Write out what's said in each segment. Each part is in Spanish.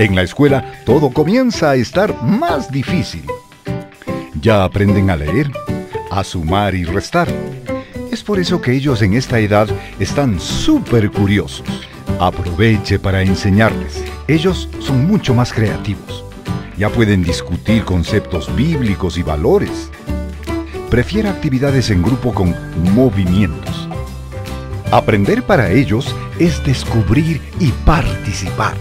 En la escuela todo comienza a estar más difícil. Ya aprenden a leer, a sumar y restar. Es por eso que ellos en esta edad están súper curiosos. Aproveche para enseñarles. Ellos son mucho más creativos. Ya pueden discutir conceptos bíblicos y valores. Prefiera actividades en grupo con movimientos. Aprender para ellos es descubrir y participar.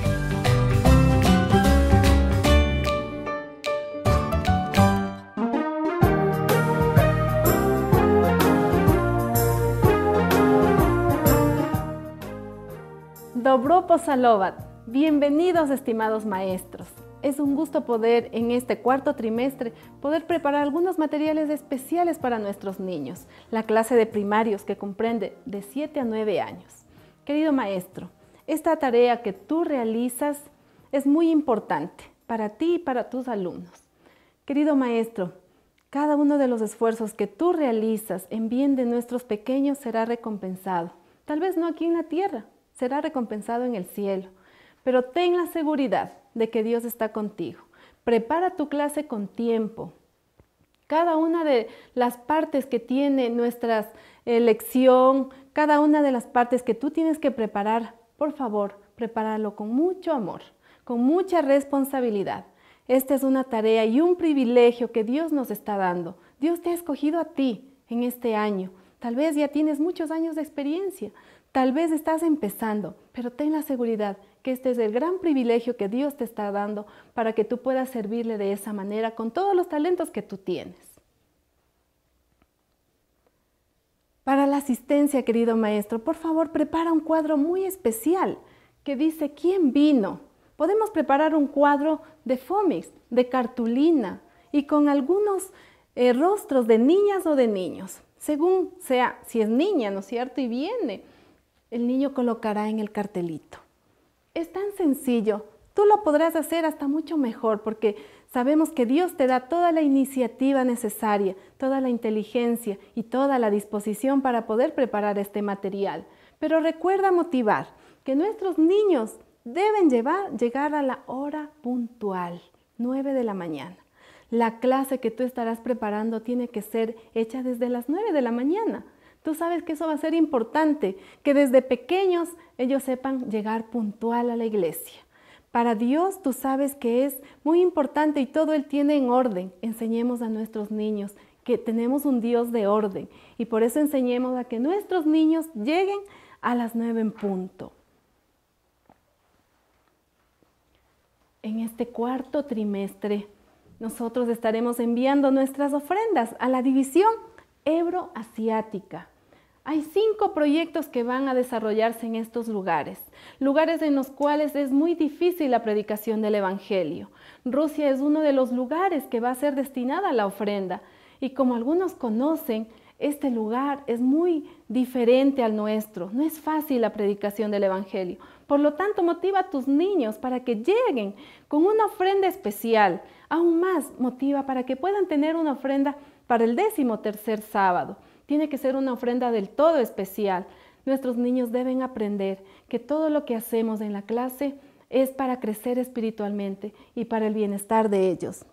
Dobro Posalovat. Bienvenidos estimados maestros. Es un gusto poder en este cuarto trimestre poder preparar algunos materiales especiales para nuestros niños, la clase de primarios que comprende de 7 a 9 años. Querido maestro, esta tarea que tú realizas es muy importante para ti y para tus alumnos. Querido maestro, cada uno de los esfuerzos que tú realizas en bien de nuestros pequeños será recompensado, tal vez no aquí en la tierra, será recompensado en el cielo. Pero ten la seguridad de que Dios está contigo. Prepara tu clase con tiempo. Cada una de las partes que tiene nuestra eh, lección, cada una de las partes que tú tienes que preparar, por favor, prepáralo con mucho amor, con mucha responsabilidad. Esta es una tarea y un privilegio que Dios nos está dando. Dios te ha escogido a ti en este año. Tal vez ya tienes muchos años de experiencia, Tal vez estás empezando, pero ten la seguridad que este es el gran privilegio que Dios te está dando para que tú puedas servirle de esa manera con todos los talentos que tú tienes. Para la asistencia, querido maestro, por favor prepara un cuadro muy especial que dice quién vino. Podemos preparar un cuadro de fomis, de cartulina y con algunos eh, rostros de niñas o de niños, según sea, si es niña, ¿no es cierto? Y viene el niño colocará en el cartelito. Es tan sencillo, tú lo podrás hacer hasta mucho mejor porque sabemos que Dios te da toda la iniciativa necesaria, toda la inteligencia y toda la disposición para poder preparar este material. Pero recuerda motivar que nuestros niños deben llevar, llegar a la hora puntual, 9 de la mañana. La clase que tú estarás preparando tiene que ser hecha desde las 9 de la mañana Tú sabes que eso va a ser importante, que desde pequeños ellos sepan llegar puntual a la iglesia. Para Dios tú sabes que es muy importante y todo Él tiene en orden. Enseñemos a nuestros niños que tenemos un Dios de orden y por eso enseñemos a que nuestros niños lleguen a las nueve en punto. En este cuarto trimestre nosotros estaremos enviando nuestras ofrendas a la división Asiática. Hay cinco proyectos que van a desarrollarse en estos lugares, lugares en los cuales es muy difícil la predicación del Evangelio. Rusia es uno de los lugares que va a ser destinada a la ofrenda y como algunos conocen, este lugar es muy diferente al nuestro. No es fácil la predicación del Evangelio. Por lo tanto, motiva a tus niños para que lleguen con una ofrenda especial. Aún más, motiva para que puedan tener una ofrenda para el décimo tercer sábado. Tiene que ser una ofrenda del todo especial. Nuestros niños deben aprender que todo lo que hacemos en la clase es para crecer espiritualmente y para el bienestar de ellos.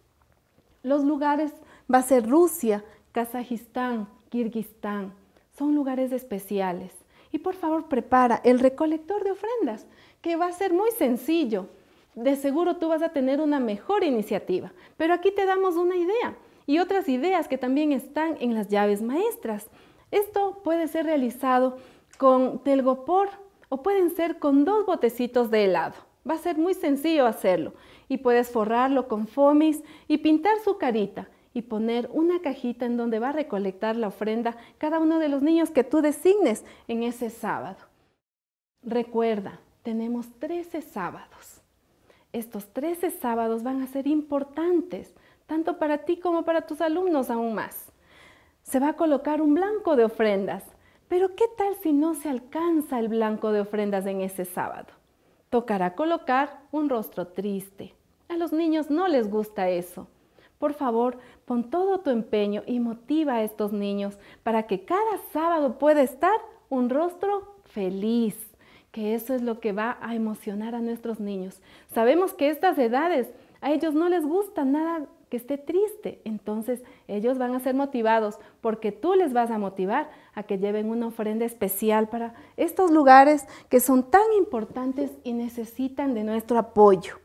Los lugares va a ser Rusia, Kazajistán, Kirguistán. Son lugares especiales. Y por favor prepara el recolector de ofrendas, que va a ser muy sencillo. De seguro tú vas a tener una mejor iniciativa, pero aquí te damos una idea y otras ideas que también están en las llaves maestras. Esto puede ser realizado con telgopor o pueden ser con dos botecitos de helado. Va a ser muy sencillo hacerlo y puedes forrarlo con fomis y pintar su carita y poner una cajita en donde va a recolectar la ofrenda cada uno de los niños que tú designes en ese sábado. Recuerda, tenemos 13 sábados. Estos 13 sábados van a ser importantes tanto para ti como para tus alumnos aún más. Se va a colocar un blanco de ofrendas, pero ¿qué tal si no se alcanza el blanco de ofrendas en ese sábado? Tocará colocar un rostro triste. A los niños no les gusta eso. Por favor, pon todo tu empeño y motiva a estos niños para que cada sábado pueda estar un rostro feliz, que eso es lo que va a emocionar a nuestros niños. Sabemos que estas edades a ellos no les gusta nada que esté triste. Entonces ellos van a ser motivados porque tú les vas a motivar a que lleven una ofrenda especial para estos lugares que son tan importantes y necesitan de nuestro apoyo.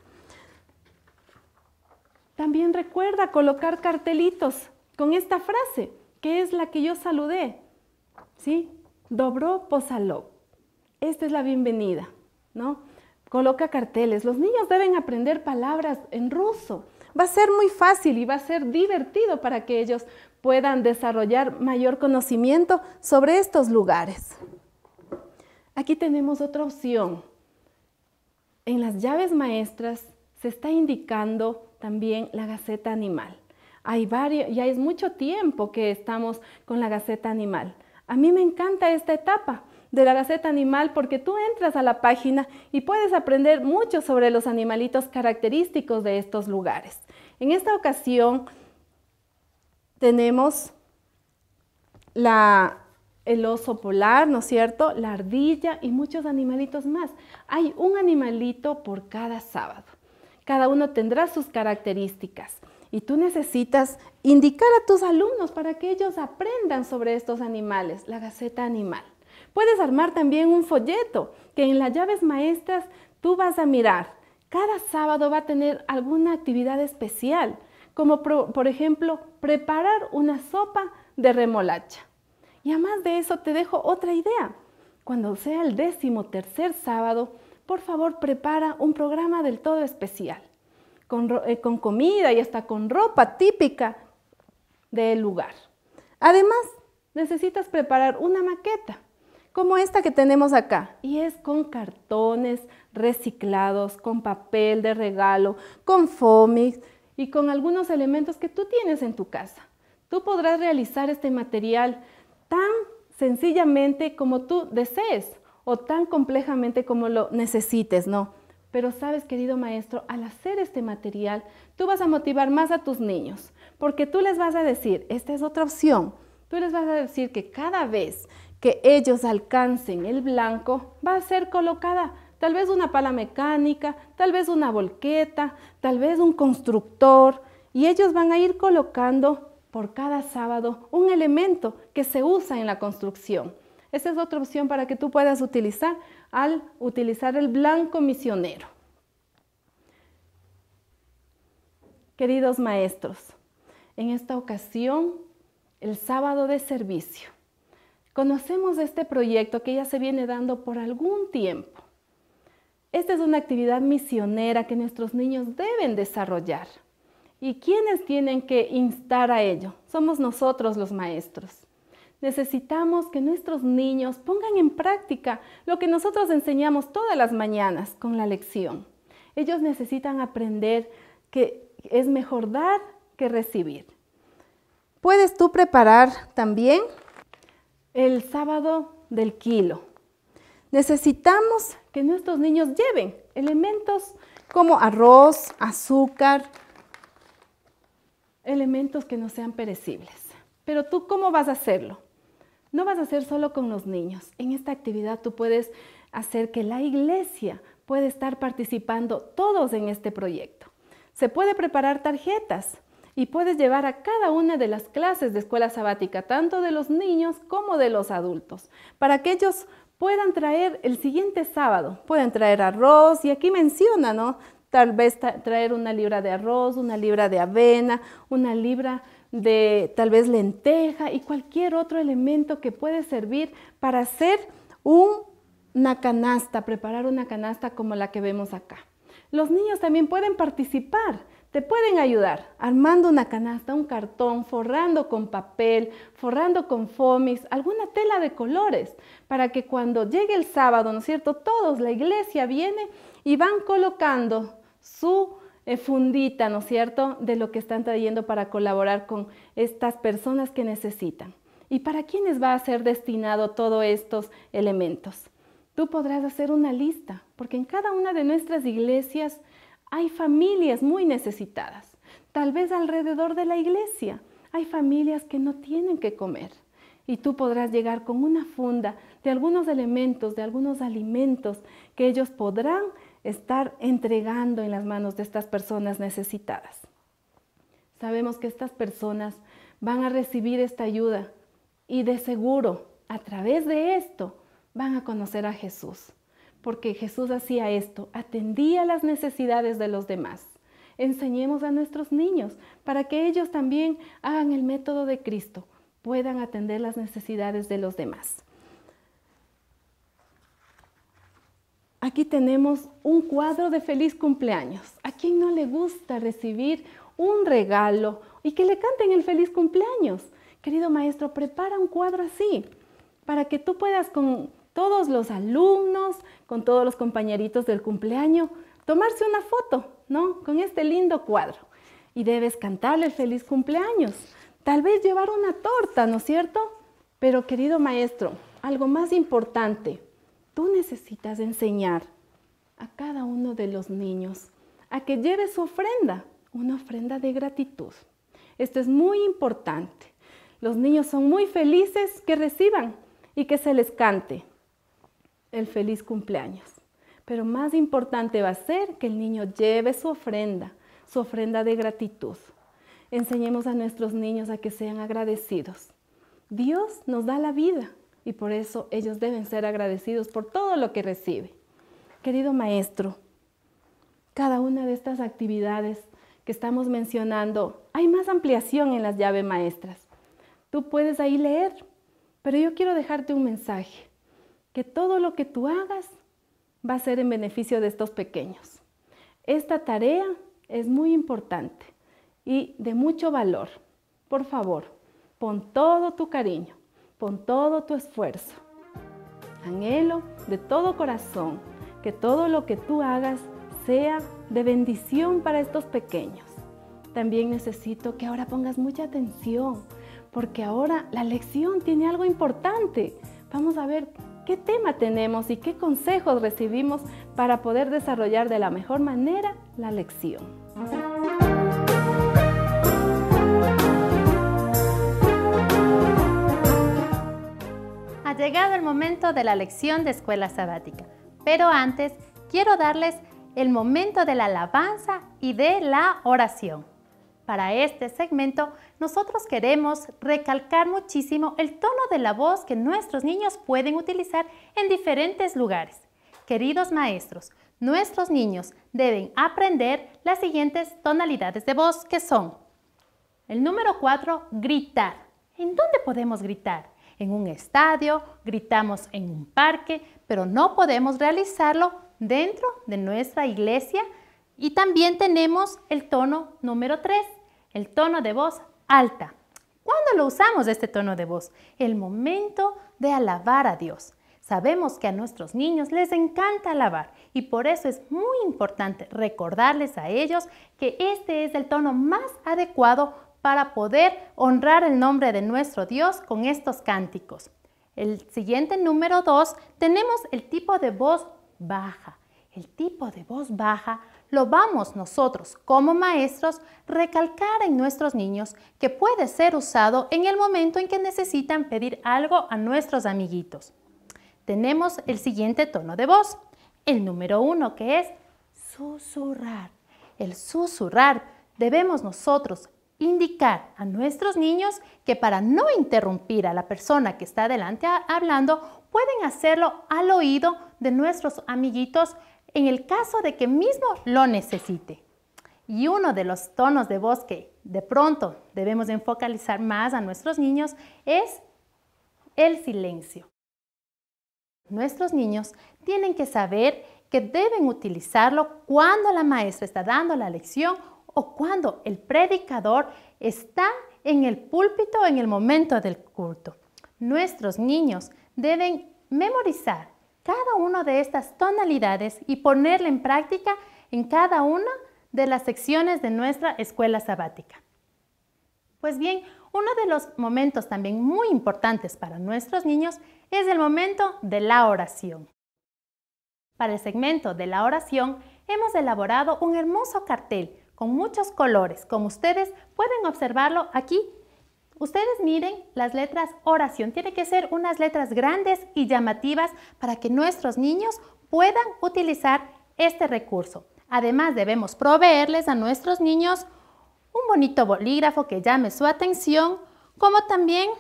También recuerda colocar cartelitos con esta frase, que es la que yo saludé. ¿Sí? Dobro posaló, Esta es la bienvenida, ¿no? Coloca carteles. Los niños deben aprender palabras en ruso va a ser muy fácil y va a ser divertido para que ellos puedan desarrollar mayor conocimiento sobre estos lugares. Aquí tenemos otra opción. En las llaves maestras se está indicando también la Gaceta Animal. Hay varios, ya es mucho tiempo que estamos con la Gaceta Animal. A mí me encanta esta etapa de la Gaceta Animal porque tú entras a la página y puedes aprender mucho sobre los animalitos característicos de estos lugares. En esta ocasión tenemos el oso polar, ¿no es cierto? La ardilla y muchos animalitos más. Hay un animalito por cada sábado. Cada uno tendrá sus características y tú necesitas indicar a tus alumnos para que ellos aprendan sobre estos animales, la Gaceta Animal. Puedes armar también un folleto que en las llaves maestras tú vas a mirar. Cada sábado va a tener alguna actividad especial, como por ejemplo preparar una sopa de remolacha. Y además de eso te dejo otra idea. Cuando sea el décimo tercer sábado, por favor prepara un programa del todo especial, con eh, comida y hasta con ropa típica del lugar. Además, necesitas preparar una maqueta como esta que tenemos acá. Y es con cartones reciclados, con papel de regalo, con FOMIX y con algunos elementos que tú tienes en tu casa. Tú podrás realizar este material tan sencillamente como tú desees o tan complejamente como lo necesites, ¿no? Pero sabes, querido maestro, al hacer este material, tú vas a motivar más a tus niños, porque tú les vas a decir, esta es otra opción, tú les vas a decir que cada vez que ellos alcancen el blanco, va a ser colocada tal vez una pala mecánica, tal vez una volqueta, tal vez un constructor, y ellos van a ir colocando por cada sábado un elemento que se usa en la construcción. Esa es otra opción para que tú puedas utilizar al utilizar el blanco misionero. Queridos maestros, en esta ocasión, el sábado de servicio. Conocemos este proyecto que ya se viene dando por algún tiempo. Esta es una actividad misionera que nuestros niños deben desarrollar. ¿Y quiénes tienen que instar a ello? Somos nosotros los maestros. Necesitamos que nuestros niños pongan en práctica lo que nosotros enseñamos todas las mañanas con la lección. Ellos necesitan aprender que es mejor dar que recibir. ¿Puedes tú preparar también el sábado del kilo. Necesitamos que nuestros niños lleven elementos como arroz, azúcar, elementos que no sean perecibles. Pero tú, ¿cómo vas a hacerlo? No vas a hacer solo con los niños. En esta actividad tú puedes hacer que la iglesia puede estar participando todos en este proyecto. Se puede preparar tarjetas y puedes llevar a cada una de las clases de escuela sabática, tanto de los niños como de los adultos, para que ellos puedan traer el siguiente sábado, pueden traer arroz, y aquí menciona, ¿no? Tal vez traer una libra de arroz, una libra de avena, una libra de tal vez lenteja y cualquier otro elemento que puede servir para hacer una canasta, preparar una canasta como la que vemos acá. Los niños también pueden participar te pueden ayudar armando una canasta, un cartón, forrando con papel, forrando con fomis, alguna tela de colores, para que cuando llegue el sábado, ¿no es cierto? Todos, la iglesia viene y van colocando su eh, fundita, ¿no es cierto?, de lo que están trayendo para colaborar con estas personas que necesitan. ¿Y para quiénes va a ser destinado todos estos elementos? Tú podrás hacer una lista, porque en cada una de nuestras iglesias hay familias muy necesitadas, tal vez alrededor de la iglesia. Hay familias que no tienen que comer y tú podrás llegar con una funda de algunos elementos, de algunos alimentos que ellos podrán estar entregando en las manos de estas personas necesitadas. Sabemos que estas personas van a recibir esta ayuda y de seguro a través de esto van a conocer a Jesús porque Jesús hacía esto, atendía las necesidades de los demás. Enseñemos a nuestros niños para que ellos también hagan el método de Cristo, puedan atender las necesidades de los demás. Aquí tenemos un cuadro de feliz cumpleaños. ¿A quién no le gusta recibir un regalo y que le canten el feliz cumpleaños? Querido maestro, prepara un cuadro así para que tú puedas con todos los alumnos, con todos los compañeritos del cumpleaños, tomarse una foto, ¿no? Con este lindo cuadro. Y debes cantarle feliz cumpleaños. Tal vez llevar una torta, ¿no es cierto? Pero querido maestro, algo más importante, tú necesitas enseñar a cada uno de los niños a que lleve su ofrenda, una ofrenda de gratitud. Esto es muy importante. Los niños son muy felices que reciban y que se les cante el feliz cumpleaños. Pero más importante va a ser que el niño lleve su ofrenda, su ofrenda de gratitud. Enseñemos a nuestros niños a que sean agradecidos. Dios nos da la vida y por eso ellos deben ser agradecidos por todo lo que recibe. Querido maestro, cada una de estas actividades que estamos mencionando, hay más ampliación en las llaves maestras. Tú puedes ahí leer, pero yo quiero dejarte un mensaje que todo lo que tú hagas va a ser en beneficio de estos pequeños. Esta tarea es muy importante y de mucho valor. Por favor, pon todo tu cariño, pon todo tu esfuerzo. Anhelo de todo corazón que todo lo que tú hagas sea de bendición para estos pequeños. También necesito que ahora pongas mucha atención, porque ahora la lección tiene algo importante. Vamos a ver qué tema tenemos y qué consejos recibimos para poder desarrollar de la mejor manera la lección. Ha llegado el momento de la lección de escuela sabática, pero antes quiero darles el momento de la alabanza y de la oración. Para este segmento, nosotros queremos recalcar muchísimo el tono de la voz que nuestros niños pueden utilizar en diferentes lugares. Queridos maestros, nuestros niños deben aprender las siguientes tonalidades de voz que son el número 4, gritar. ¿En dónde podemos gritar? En un estadio, gritamos en un parque, pero no podemos realizarlo dentro de nuestra iglesia. Y también tenemos el tono número 3, el tono de voz alta. ¿Cuándo lo usamos este tono de voz? El momento de alabar a Dios. Sabemos que a nuestros niños les encanta alabar y por eso es muy importante recordarles a ellos que este es el tono más adecuado para poder honrar el nombre de nuestro Dios con estos cánticos. El siguiente número 2 tenemos el tipo de voz baja. El tipo de voz baja lo vamos nosotros como maestros recalcar en nuestros niños que puede ser usado en el momento en que necesitan pedir algo a nuestros amiguitos. Tenemos el siguiente tono de voz, el número uno que es susurrar. El susurrar debemos nosotros indicar a nuestros niños que para no interrumpir a la persona que está adelante hablando, pueden hacerlo al oído de nuestros amiguitos en el caso de que mismo lo necesite. Y uno de los tonos de voz que de pronto debemos enfocalizar más a nuestros niños es el silencio. Nuestros niños tienen que saber que deben utilizarlo cuando la maestra está dando la lección o cuando el predicador está en el púlpito en el momento del culto. Nuestros niños deben memorizar cada una de estas tonalidades y ponerla en práctica en cada una de las secciones de nuestra escuela sabática. Pues bien, uno de los momentos también muy importantes para nuestros niños es el momento de la oración. Para el segmento de la oración hemos elaborado un hermoso cartel con muchos colores, como ustedes pueden observarlo aquí Ustedes miren las letras oración. Tiene que ser unas letras grandes y llamativas para que nuestros niños puedan utilizar este recurso. Además, debemos proveerles a nuestros niños un bonito bolígrafo que llame su atención, como también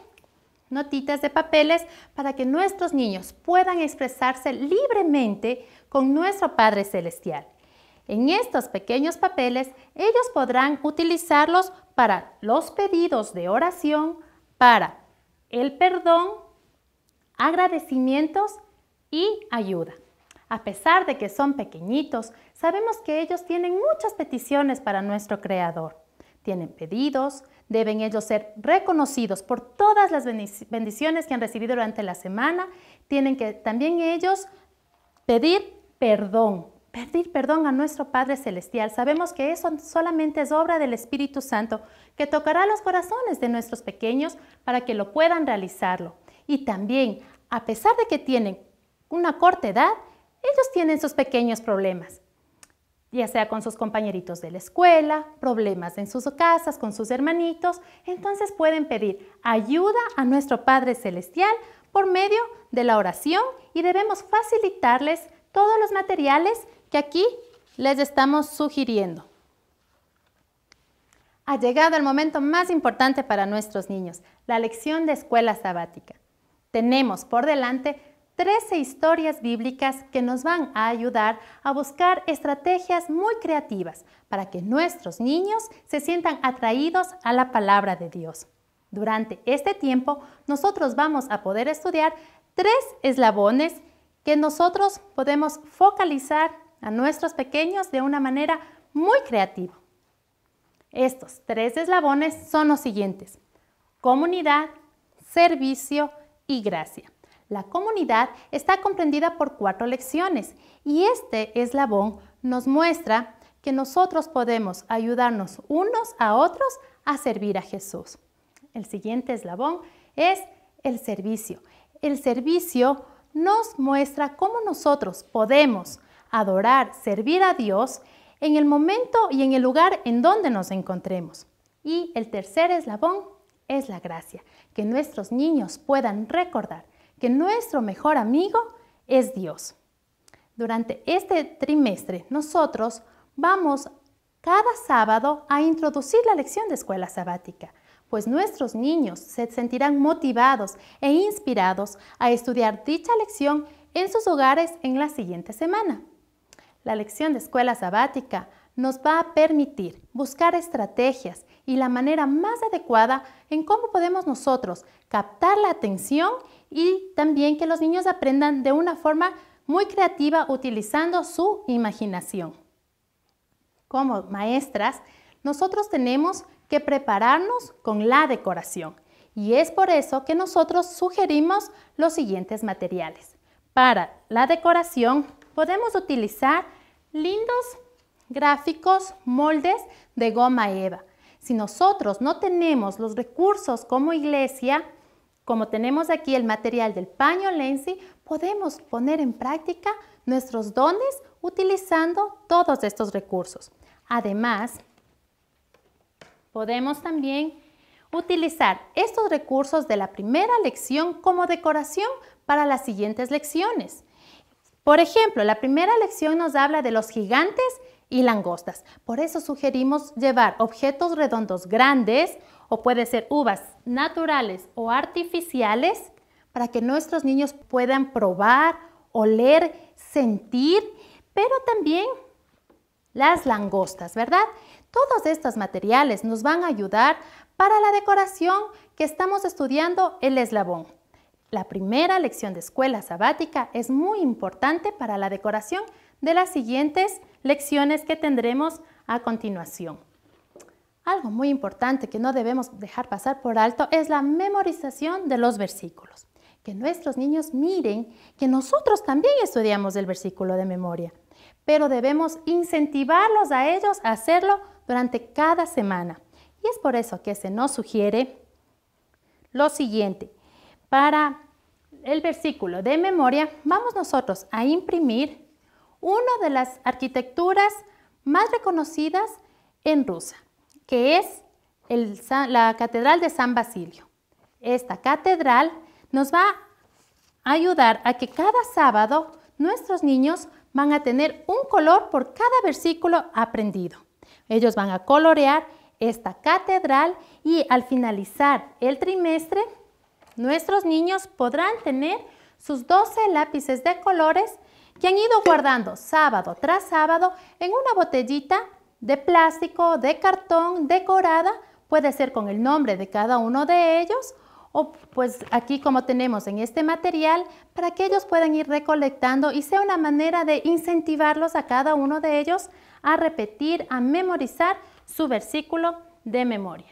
notitas de papeles para que nuestros niños puedan expresarse libremente con nuestro Padre Celestial. En estos pequeños papeles, ellos podrán utilizarlos para los pedidos de oración, para el perdón, agradecimientos y ayuda. A pesar de que son pequeñitos, sabemos que ellos tienen muchas peticiones para nuestro Creador. Tienen pedidos, deben ellos ser reconocidos por todas las bendiciones que han recibido durante la semana. Tienen que también ellos pedir perdón pedir perdón a nuestro Padre Celestial. Sabemos que eso solamente es obra del Espíritu Santo, que tocará los corazones de nuestros pequeños para que lo puedan realizarlo. Y también, a pesar de que tienen una corta edad, ellos tienen sus pequeños problemas, ya sea con sus compañeritos de la escuela, problemas en sus casas, con sus hermanitos. Entonces pueden pedir ayuda a nuestro Padre Celestial por medio de la oración y debemos facilitarles todos los materiales que aquí les estamos sugiriendo. Ha llegado el momento más importante para nuestros niños, la lección de escuela sabática. Tenemos por delante 13 historias bíblicas que nos van a ayudar a buscar estrategias muy creativas para que nuestros niños se sientan atraídos a la palabra de Dios. Durante este tiempo, nosotros vamos a poder estudiar tres eslabones que nosotros podemos focalizar a nuestros pequeños de una manera muy creativa. Estos tres eslabones son los siguientes. Comunidad, servicio y gracia. La comunidad está comprendida por cuatro lecciones y este eslabón nos muestra que nosotros podemos ayudarnos unos a otros a servir a Jesús. El siguiente eslabón es el servicio. El servicio nos muestra cómo nosotros podemos adorar, servir a Dios en el momento y en el lugar en donde nos encontremos. Y el tercer eslabón es la gracia, que nuestros niños puedan recordar que nuestro mejor amigo es Dios. Durante este trimestre nosotros vamos cada sábado a introducir la lección de escuela sabática, pues nuestros niños se sentirán motivados e inspirados a estudiar dicha lección en sus hogares en la siguiente semana. La lección de escuela sabática nos va a permitir buscar estrategias y la manera más adecuada en cómo podemos nosotros captar la atención y también que los niños aprendan de una forma muy creativa utilizando su imaginación. Como maestras, nosotros tenemos que prepararnos con la decoración y es por eso que nosotros sugerimos los siguientes materiales. Para la decoración podemos utilizar lindos gráficos, moldes de goma eva. Si nosotros no tenemos los recursos como iglesia, como tenemos aquí el material del paño Lenzi, podemos poner en práctica nuestros dones utilizando todos estos recursos. Además, podemos también utilizar estos recursos de la primera lección como decoración para las siguientes lecciones. Por ejemplo, la primera lección nos habla de los gigantes y langostas. Por eso sugerimos llevar objetos redondos grandes o puede ser uvas naturales o artificiales para que nuestros niños puedan probar, oler, sentir, pero también las langostas, ¿verdad? Todos estos materiales nos van a ayudar para la decoración que estamos estudiando el eslabón. La primera lección de escuela sabática es muy importante para la decoración de las siguientes lecciones que tendremos a continuación. Algo muy importante que no debemos dejar pasar por alto es la memorización de los versículos. Que nuestros niños miren que nosotros también estudiamos el versículo de memoria, pero debemos incentivarlos a ellos a hacerlo durante cada semana. Y es por eso que se nos sugiere lo siguiente, para el versículo de memoria, vamos nosotros a imprimir una de las arquitecturas más reconocidas en Rusia, que es la Catedral de San Basilio. Esta catedral nos va a ayudar a que cada sábado nuestros niños van a tener un color por cada versículo aprendido. Ellos van a colorear esta catedral y al finalizar el trimestre nuestros niños podrán tener sus 12 lápices de colores que han ido guardando sábado tras sábado en una botellita de plástico, de cartón, decorada, puede ser con el nombre de cada uno de ellos o pues aquí como tenemos en este material para que ellos puedan ir recolectando y sea una manera de incentivarlos a cada uno de ellos a repetir, a memorizar su versículo de memoria.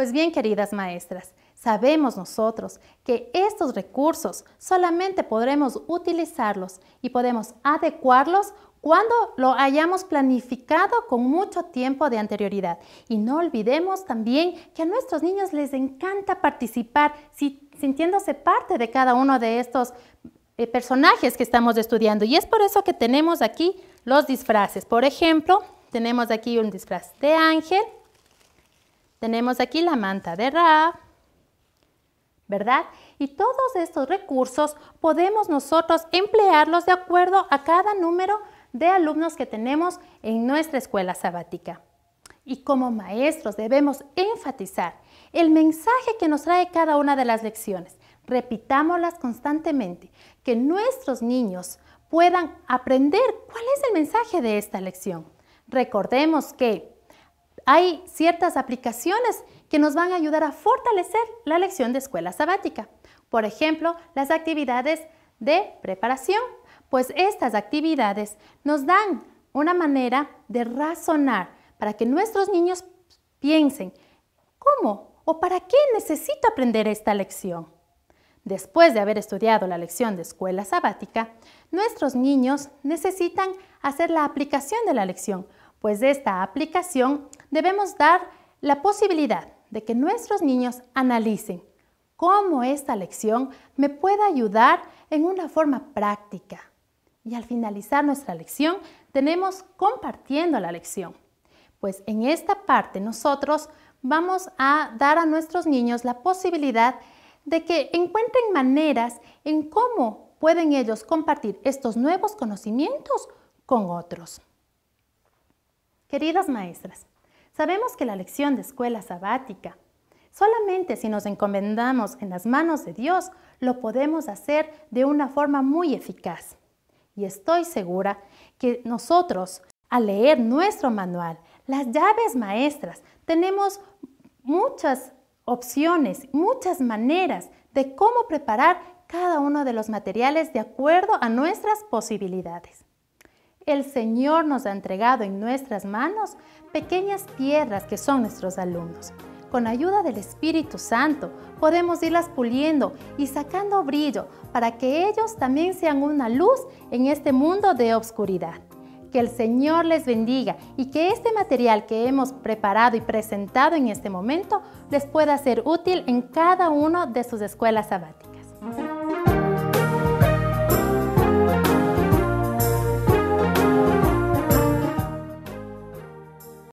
Pues bien, queridas maestras, sabemos nosotros que estos recursos solamente podremos utilizarlos y podemos adecuarlos cuando lo hayamos planificado con mucho tiempo de anterioridad. Y no olvidemos también que a nuestros niños les encanta participar, sintiéndose parte de cada uno de estos eh, personajes que estamos estudiando. Y es por eso que tenemos aquí los disfraces. Por ejemplo, tenemos aquí un disfraz de ángel, tenemos aquí la manta de Ra, ¿verdad? Y todos estos recursos podemos nosotros emplearlos de acuerdo a cada número de alumnos que tenemos en nuestra escuela sabática. Y como maestros debemos enfatizar el mensaje que nos trae cada una de las lecciones. Repitámoslas constantemente, que nuestros niños puedan aprender cuál es el mensaje de esta lección. Recordemos que hay ciertas aplicaciones que nos van a ayudar a fortalecer la lección de escuela sabática. Por ejemplo, las actividades de preparación, pues estas actividades nos dan una manera de razonar para que nuestros niños piensen cómo o para qué necesito aprender esta lección. Después de haber estudiado la lección de escuela sabática, nuestros niños necesitan hacer la aplicación de la lección, pues esta aplicación debemos dar la posibilidad de que nuestros niños analicen cómo esta lección me puede ayudar en una forma práctica. Y al finalizar nuestra lección, tenemos compartiendo la lección. Pues en esta parte nosotros vamos a dar a nuestros niños la posibilidad de que encuentren maneras en cómo pueden ellos compartir estos nuevos conocimientos con otros. Queridas maestras, Sabemos que la lección de escuela sabática, solamente si nos encomendamos en las manos de Dios, lo podemos hacer de una forma muy eficaz. Y estoy segura que nosotros, al leer nuestro manual, las llaves maestras, tenemos muchas opciones, muchas maneras de cómo preparar cada uno de los materiales de acuerdo a nuestras posibilidades el Señor nos ha entregado en nuestras manos pequeñas tierras que son nuestros alumnos. Con ayuda del Espíritu Santo podemos irlas puliendo y sacando brillo para que ellos también sean una luz en este mundo de obscuridad. Que el Señor les bendiga y que este material que hemos preparado y presentado en este momento les pueda ser útil en cada uno de sus escuelas sabáticas.